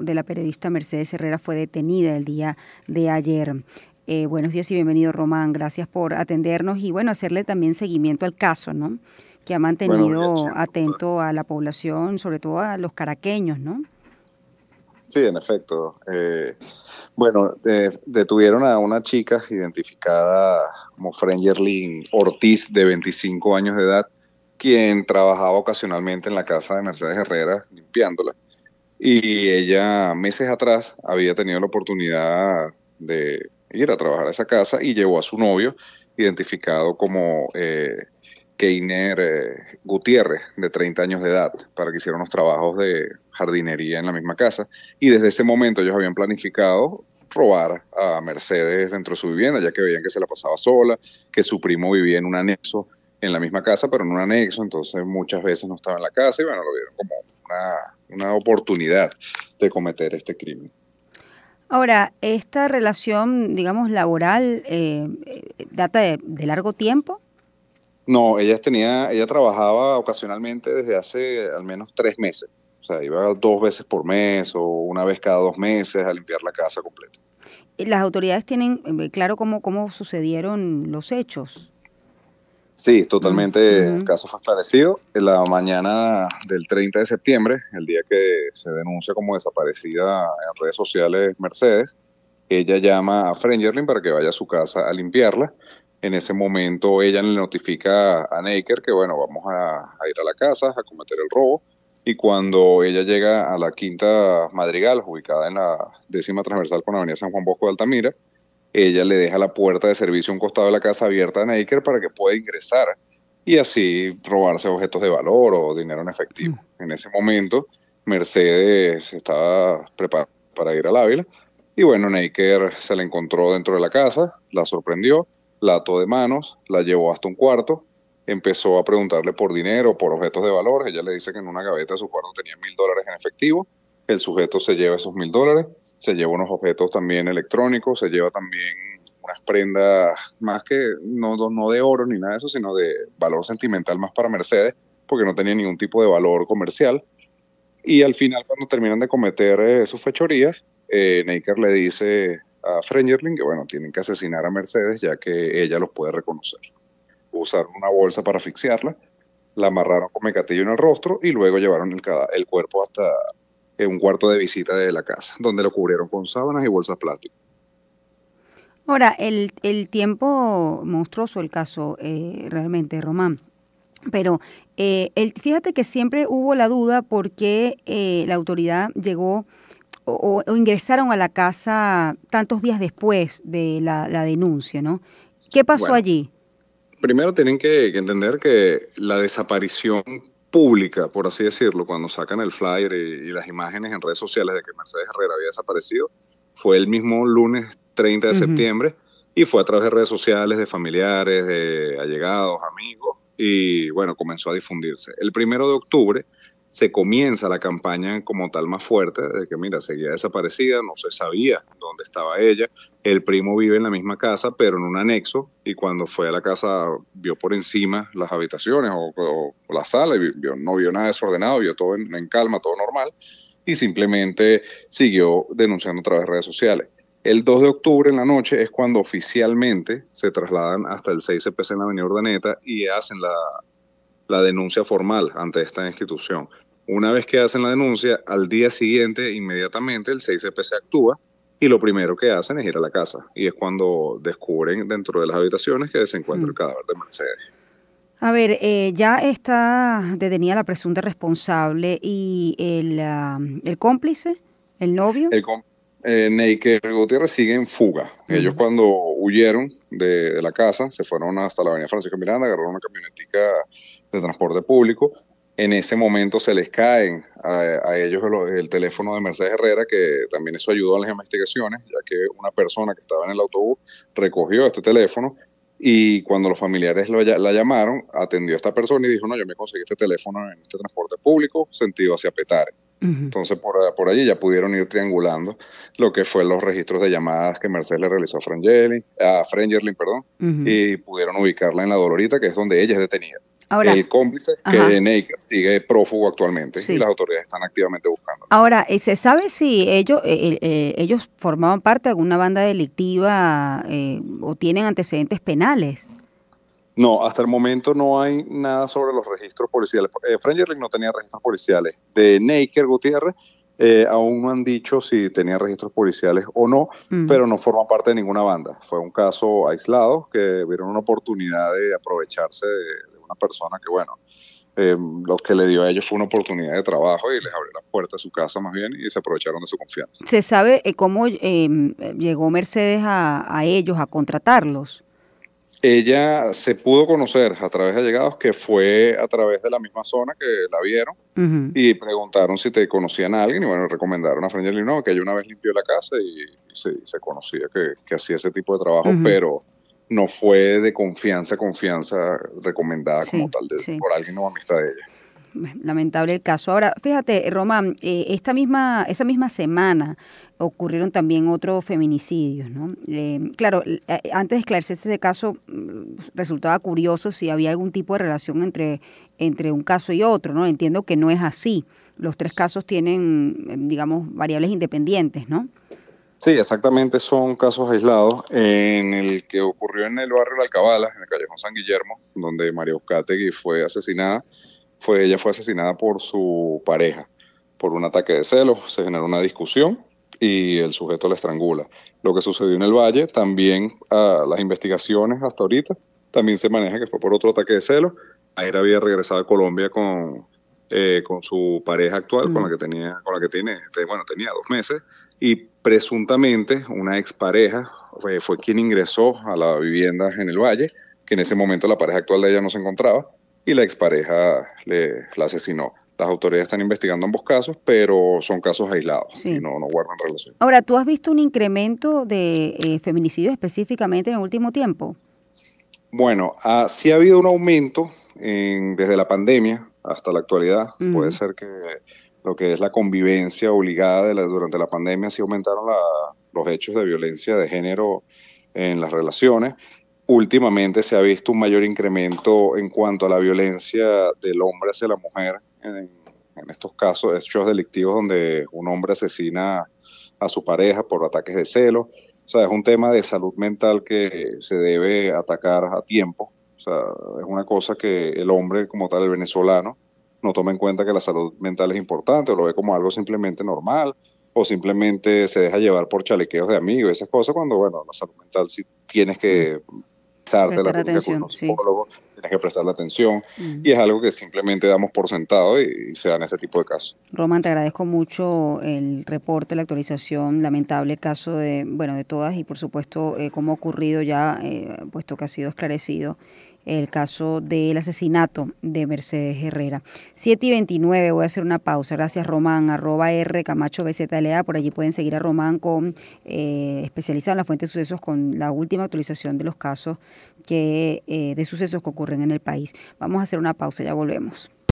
de la periodista Mercedes Herrera fue detenida el día de ayer. Eh, buenos días y bienvenido, Román. Gracias por atendernos y bueno, hacerle también seguimiento al caso, ¿no? Que ha mantenido atento a la población, sobre todo a los caraqueños, ¿no? Sí, en efecto. Eh, bueno, eh, detuvieron a una chica identificada como Frangerlin Ortiz, de 25 años de edad, quien trabajaba ocasionalmente en la casa de Mercedes Herrera limpiándola. Y ella meses atrás había tenido la oportunidad de ir a trabajar a esa casa y llevó a su novio, identificado como eh, Keiner eh, Gutiérrez, de 30 años de edad, para que hiciera unos trabajos de jardinería en la misma casa. Y desde ese momento ellos habían planificado robar a Mercedes dentro de su vivienda, ya que veían que se la pasaba sola, que su primo vivía en un anexo en la misma casa, pero en un anexo, entonces muchas veces no estaba en la casa y bueno, lo vieron como una una oportunidad de cometer este crimen. Ahora, esta relación, digamos, laboral, eh, eh, ¿data de, largo tiempo? No, ella tenía, ella trabajaba ocasionalmente desde hace al menos tres meses. O sea, iba dos veces por mes o una vez cada dos meses a limpiar la casa completa. ¿Las autoridades tienen eh, claro cómo, cómo sucedieron los hechos? Sí, totalmente. El caso fue esclarecido. En la mañana del 30 de septiembre, el día que se denuncia como desaparecida en redes sociales Mercedes, ella llama a Frengerlin para que vaya a su casa a limpiarla. En ese momento ella le notifica a Naker que, bueno, vamos a, ir a la casa a cometer el robo. Y cuando ella llega a la quinta Madrigal, ubicada en la décima transversal con la avenida San Juan Bosco de Altamira, ella le deja la puerta de servicio a un costado de la casa abierta a Naker para que pueda ingresar y así robarse objetos de valor o dinero en efectivo. Mm. En ese momento, Mercedes estaba preparada para ir al Ávila y bueno, Naker se la encontró dentro de la casa, la sorprendió, la ató de manos, la llevó hasta un cuarto, empezó a preguntarle por dinero, por objetos de valor, ella le dice que en una gaveta de su cuarto tenía mil dólares en efectivo, el sujeto se lleva esos mil dólares, se lleva unos objetos también electrónicos, se lleva también unas prendas más que no, no de oro ni nada de eso, sino de valor sentimental más para Mercedes, porque no tenía ningún tipo de valor comercial. Y al final, cuando terminan de cometer su eh, sus fechorías, eh, Naker le dice a Frengerling que, bueno, tienen que asesinar a Mercedes ya que ella los puede reconocer. Usaron una bolsa para asfixiarla, la amarraron con mecatillo en el rostro y luego llevaron el, el cuerpo hasta en un cuarto de visita de la casa, donde lo cubrieron con sábanas y bolsas plásticas. Ahora, el, el tiempo monstruoso, el caso eh, realmente, Román. Pero eh, el, fíjate que siempre hubo la duda por qué eh, la autoridad llegó o, ingresaron a la casa tantos días después de la, denuncia, ¿no? ¿Qué pasó allí? Primero tienen que, que entender que la desaparición pública, por así decirlo, cuando sacan el flyer y, las imágenes en redes sociales de que Mercedes Herrera había desaparecido, fue el mismo lunes 30 de septiembre y fue a través de redes sociales, de familiares, de allegados, amigos, y bueno, comenzó a difundirse. El primero de octubre se comienza la campaña como tal más fuerte, de que mira, seguía desaparecida, no se sabía dónde estaba ella, el primo vive en la misma casa, pero en un anexo, y cuando fue a la casa vio por encima las habitaciones o, la sala, no vio nada desordenado, vio todo en, calma, todo normal, y simplemente siguió denunciando a través de redes sociales. El 2 de octubre en la noche es cuando oficialmente se trasladan hasta el 6 CPC en la Avenida Urdaneta y hacen la, la denuncia formal ante esta institución. Una vez que hacen la denuncia, al día siguiente, inmediatamente, el se actúa y lo primero que hacen es ir a la casa. Y es cuando descubren dentro de las habitaciones que se encuentra el mm. cadáver de Mercedes. A ver, eh, ya está detenida la presunta responsable y el, ah, el cómplice, el novio. El, eh, Neiker Gutiérrez sigue en fuga. Ellos cuando huyeron de, la casa, se fueron hasta la avenida Francisco Miranda, agarraron una camionetica de transporte público. En ese momento se les cae a, ellos el, teléfono de Mercedes Herrera, que también eso ayudó en las investigaciones, ya que una persona que estaba en el autobús recogió este teléfono y cuando los familiares la llamaron, atendió a esta persona y dijo, no, yo me conseguí este teléfono en este transporte público, sentido hacia Petare entonces, por, ah, por allí ya pudieron ir triangulando lo que fue los registros de llamadas que Mercedes le realizó a a Frangerlin, perdón, y pudieron ubicarla en la Dolorita, que es donde ella es detenida. el cómplice que que Naker sigue prófugo actualmente y las autoridades están activamente buscando. Ahora, eh, ¿se sabe si ellos eh, eh, ellos formaban parte de alguna banda delictiva o tienen antecedentes penales? No, hasta el momento no hay nada sobre los registros policiales. Eh, no tenía registros policiales. De Naker Gutiérrez eh, aún no han dicho si tenía registros policiales o no, mm. pero no forman parte de ninguna banda. Fue un caso aislado que vieron una oportunidad de aprovecharse de, una persona que, bueno, eh, lo que le dio a ellos fue una oportunidad de trabajo y les abrió la puerta a su casa más bien y se aprovecharon de su confianza. ¿Se sabe eh, cómo llegó Mercedes a, ellos, a contratarlos? ella se pudo conocer a través de allegados que fue a través de la misma zona que la vieron y preguntaron si te conocían a alguien y bueno, recomendaron a Frangelino no, que ella una vez limpió la casa y, se, conocía que, que hacía ese tipo de trabajo, pero no fue de confianza, confianza recomendada como tal por alguien o amistad de ella lamentable el caso. Ahora, fíjate, Román, eh, esta misma, esa misma semana ocurrieron también otros feminicidios, ¿no? Eh, claro, eh, antes de esclarecer este caso, mm, resultaba curioso si había algún tipo de relación entre, entre un caso y otro, ¿no? Entiendo que no es así. Los tres casos tienen, mm, digamos, variables independientes, ¿no? Sí, exactamente, son casos aislados. En el que ocurrió en el barrio La Alcabala, en el Callejón San Guillermo, donde María Euskategui fue asesinada, fue, ella fue asesinada por su pareja por un ataque de celos, se generó una discusión y el sujeto la estrangula. Lo que sucedió en el valle, también ah, las investigaciones hasta ahorita, también se maneja que fue por otro ataque de celos. Ayer había regresado a Colombia con, eh, con su pareja actual, con la que tenía, la que tiene, bueno, tenía dos meses, y presuntamente una expareja fue quien ingresó a la vivienda en el valle, que en ese momento la pareja actual de ella no se encontraba, y la expareja le, la asesinó. Las autoridades están investigando ambos casos, pero son casos aislados y no, guardan relación. Ahora, ¿tú has visto un incremento de eh, feminicidios específicamente en el último tiempo? Bueno, ah, sí ha habido un aumento desde la pandemia hasta la actualidad. Puede ser que lo que es la convivencia obligada de durante la pandemia sí aumentaron los hechos de violencia de género en las relaciones últimamente se ha visto un mayor incremento en cuanto a la violencia del hombre hacia la mujer, en, estos casos, hechos delictivos donde un hombre asesina a su pareja por ataques de celo. O sea, es un tema de salud mental que se debe atacar a tiempo. O sea, es una cosa que el hombre, como tal, el venezolano, no toma en cuenta que la salud mental es importante, o lo ve como algo simplemente normal, o simplemente se deja llevar por chalequeos de amigos, esas cosas, cuando, bueno, la salud mental sí tienes que la atención, que mm. atención y es algo que simplemente damos por sentado y, se dan ese tipo de casos. Roman, te agradezco mucho el reporte, la actualización, lamentable caso de, bueno, de todas y por supuesto eh, cómo ha ocurrido ya, eh, puesto que ha sido esclarecido el caso del asesinato de Mercedes Herrera. 7 y 29, voy a hacer una pausa. Gracias, Román, arroba R Camacho BZLA. Por allí pueden seguir a Román con eh, especializado en la fuente de sucesos con la última actualización de los casos que, eh, de sucesos que ocurren en el país. Vamos a hacer una pausa, ya volvemos.